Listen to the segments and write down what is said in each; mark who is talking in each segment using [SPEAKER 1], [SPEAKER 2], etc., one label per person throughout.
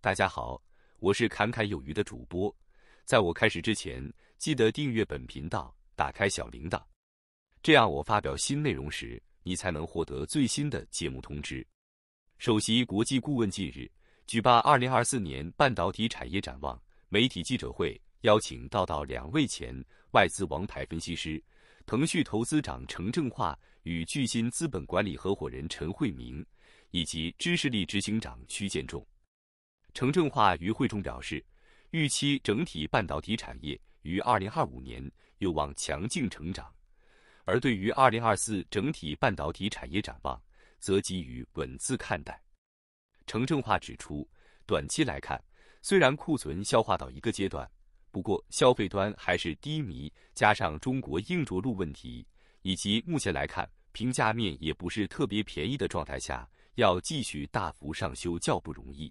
[SPEAKER 1] 大家好，我是侃侃有余的主播。在我开始之前，记得订阅本频道，打开小铃铛，这样我发表新内容时，你才能获得最新的节目通知。首席国际顾问近日举办二零二四年半导体产业展望媒体记者会，邀请到到两位前外资王牌分析师，腾讯投资长程正化与巨鑫资本管理合伙人陈慧明，以及知识力执行长屈建仲。城镇化于慧中表示，预期整体半导体产业于二零二五年有望强劲成长。而对于二零二四整体半导体产业展望，则给予稳字看待。城镇化指出，短期来看，虽然库存消化到一个阶段，不过消费端还是低迷，加上中国硬着陆问题，以及目前来看，平价面也不是特别便宜的状态下，要继续大幅上修较不容易。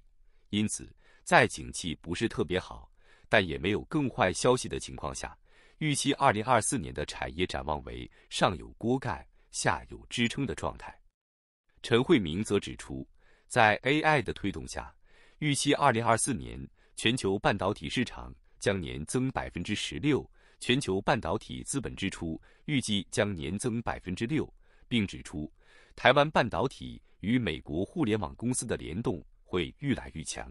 [SPEAKER 1] 因此，在景气不是特别好，但也没有更坏消息的情况下，预期2024年的产业展望为上有锅盖、下有支撑的状态。陈慧明则指出，在 AI 的推动下，预期2024年全球半导体市场将年增16%，全球半导体资本支出预计将年增6%。并指出，台湾半导体与美国互联网公司的联动。会愈来愈强。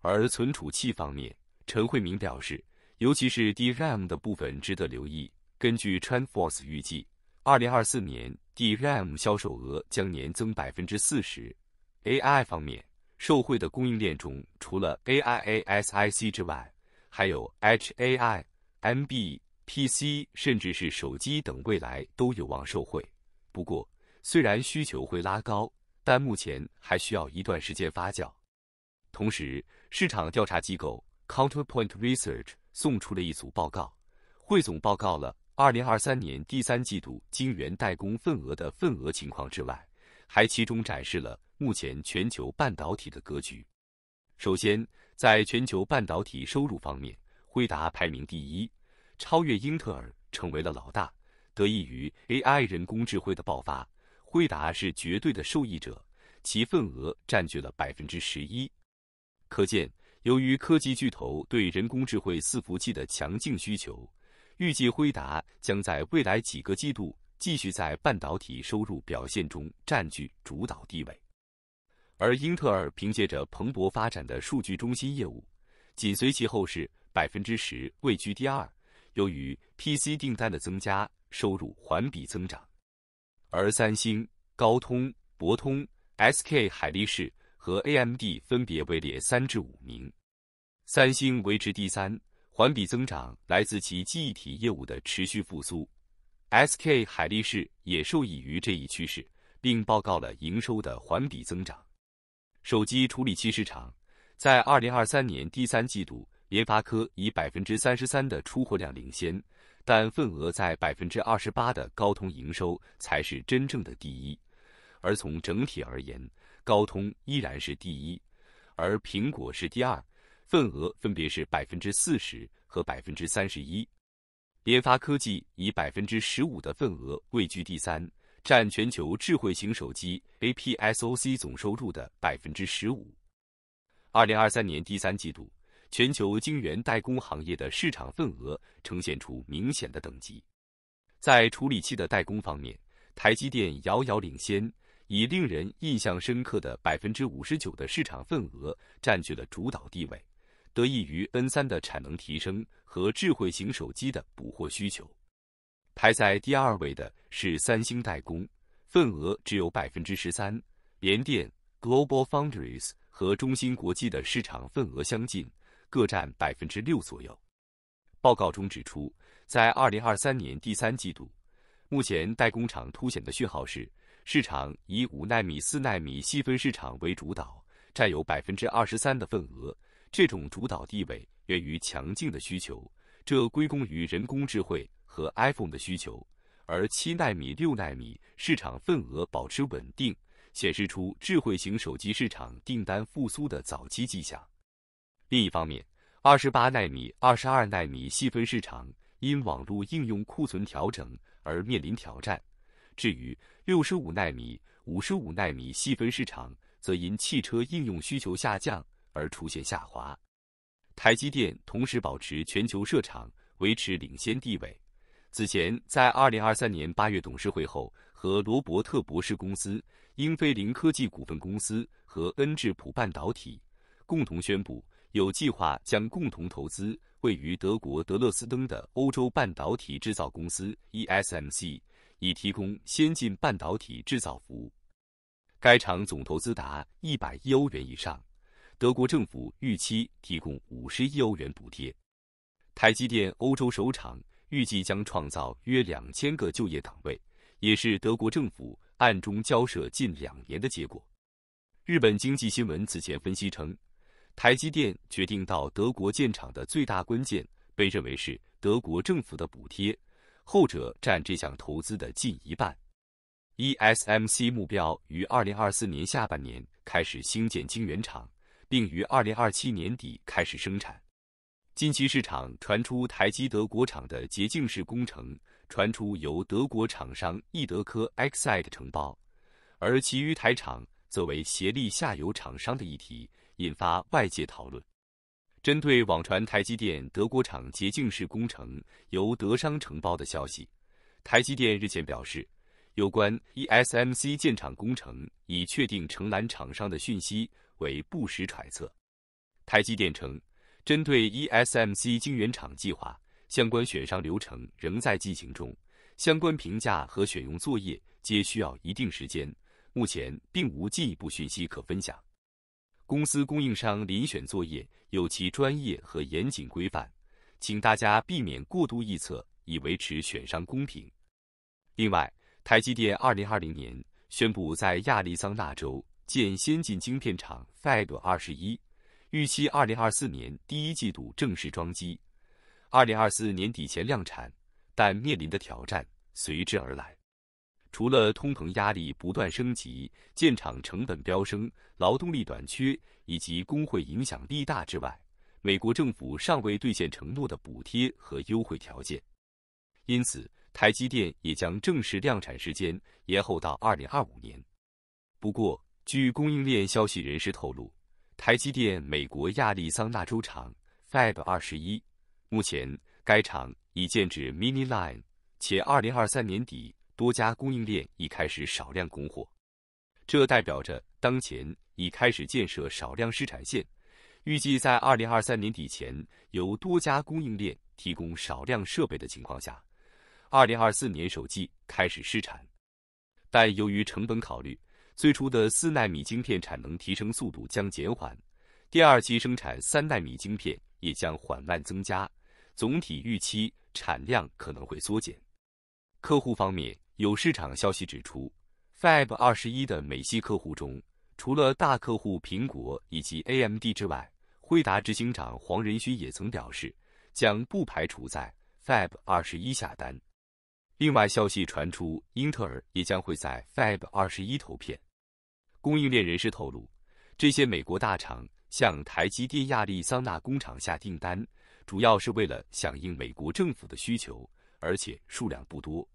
[SPEAKER 1] 而存储器方面，陈慧明表示，尤其是 DRAM 的部分值得留意。根据 t r a n s f o r c e 预计，二零二四年 DRAM 销售额将年增百分之四十。AI 方面，受惠的供应链中，除了 AI ASIC 之外，还有 HAI、m b PC，甚至是手机等，未来都有望受惠。不过，虽然需求会拉高。但目前还需要一段时间发酵。同时，市场调查机构 Counterpoint Research 送出了一组报告，汇总报告了2023年第三季度晶圆代工份额的份额情况之外，还其中展示了目前全球半导体的格局。首先，在全球半导体收入方面，辉达排名第一，超越英特尔成为了老大，得益于 AI 人工智慧的爆发。辉达是绝对的受益者，其份额占据了百分之十一。可见，由于科技巨头对人工智慧伺服器的强劲需求，预计辉达将在未来几个季度继续在半导体收入表现中占据主导地位。而英特尔凭借着蓬勃发展的数据中心业务，紧随其后，是百分之十，位居第二。由于 PC 订单的增加，收入环比增长。而三星、高通、博通、SK 海力士和 AMD 分别位列三至五名。三星维持第三，环比增长来自其记忆体业务的持续复苏。SK 海力士也受益于这一趋势，并报告了营收的环比增长。手机处理器市场在二零二三年第三季度，联发科以百分之三十三的出货量领先。但份额在百分之二十八的高通营收才是真正的第一，而从整体而言，高通依然是第一，而苹果是第二，份额分别是百分之四十和百分之三十一。联发科技以百分之十五的份额位居第三，占全球智慧型手机 A P S O C 总收入的百分之十五。二零二三年第三季度。全球晶圆代工行业的市场份额呈现出明显的等级。在处理器的代工方面，台积电遥遥领先，以令人印象深刻的百分之五十九的市场份额占据了主导地位，得益于 N 三的产能提升和智慧型手机的补货需求。排在第二位的是三星代工，份额只有百分之十三。联电 （Global Foundries） 和中芯国际的市场份额相近。各占百分之六左右。报告中指出，在二零二三年第三季度，目前代工厂凸显的讯号是，市场以五纳米、四纳米细分市场为主导，占有百分之二十三的份额。这种主导地位源于强劲的需求，这归功于人工智慧和 iPhone 的需求。而七纳米、六纳米市场份额保持稳定，显示出智慧型手机市场订单复苏的早期迹象。另一方面，二十八纳米、二十二纳米细分市场因网络应用库存调整而面临挑战；至于六十五纳米、五十五纳米细分市场，则因汽车应用需求下降而出现下滑。台积电同时保持全球设厂，维持领先地位。此前，在二零二三年八月董事会后，和罗伯特·博士公司、英飞凌科技股份公司和恩智浦半导体共同宣布。有计划将共同投资位于德国德勒斯登的欧洲半导体制造公司 ESMC，以提供先进半导体制造服务。该厂总投资达一百亿欧元以上，德国政府预期提供五十亿欧元补贴。台积电欧洲首厂预计将创造约两千个就业岗位，也是德国政府暗中交涉近两年的结果。日本经济新闻此前分析称。台积电决定到德国建厂的最大关键，被认为是德国政府的补贴，后者占这项投资的近一半。ESMC 目标于二零二四年下半年开始兴建晶圆厂，并于二零二七年底开始生产。近期市场传出台积德国厂的洁净式工程传出由德国厂商易德科 x i d e 承包，而其余台厂则为协力下游厂商的议题。引发外界讨论。针对网传台积电德国厂洁净室工程由德商承包的消息，台积电日前表示，有关 ESMC 建厂工程已确定承揽厂商的讯息为不实揣测。台积电称，针对 ESMC 晶圆厂计划，相关选商流程仍在进行中，相关评价和选用作业皆需要一定时间，目前并无进一步讯息可分享。公司供应商遴选作业有其专业和严谨规范，请大家避免过度臆测，以维持选商公平。另外，台积电二零二零年宣布在亚利桑那州建先进晶片厂 Fab 二十一，预期二零二四年第一季度正式装机，二零二四年底前量产，但面临的挑战随之而来。除了通膨压力不断升级、建厂成本飙升、劳动力短缺以及工会影响力大之外，美国政府尚未兑现承诺的补贴和优惠条件，因此台积电也将正式量产时间延后到二零二五年。不过，据供应链消息人士透露，台积电美国亚利桑那州厂 Fab 二十一，目前该厂已建至 Mini Line，且二零二三年底。多家供应链已开始少量供货，这代表着当前已开始建设少量生产线。预计在二零二三年底前，由多家供应链提供少量设备的情况下，二零二四年首季开始试产。但由于成本考虑，最初的四纳米晶片产能提升速度将减缓，第二期生产三纳米晶片也将缓慢增加。总体预期产量可能会缩减。客户方面。有市场消息指出，Fab 二十一的美系客户中，除了大客户苹果以及 AMD 之外，辉达执行长黄仁勋也曾表示，将不排除在 Fab 二十一下单。另外，消息传出，英特尔也将会在 Fab 二十一投片。供应链人士透露，这些美国大厂向台积电亚利桑那工厂下订单，主要是为了响应美国政府的需求，而且数量不多。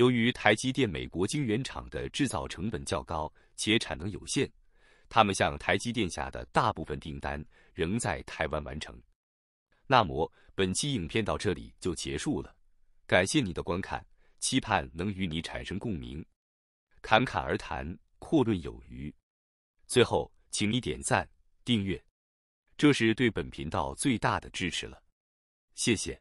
[SPEAKER 1] 由于台积电美国晶圆厂的制造成本较高且产能有限，他们向台积电下的大部分订单仍在台湾完成。那么本期影片到这里就结束了，感谢你的观看，期盼能与你产生共鸣，侃侃而谈，阔论有余。最后，请你点赞、订阅，这是对本频道最大的支持了，谢谢。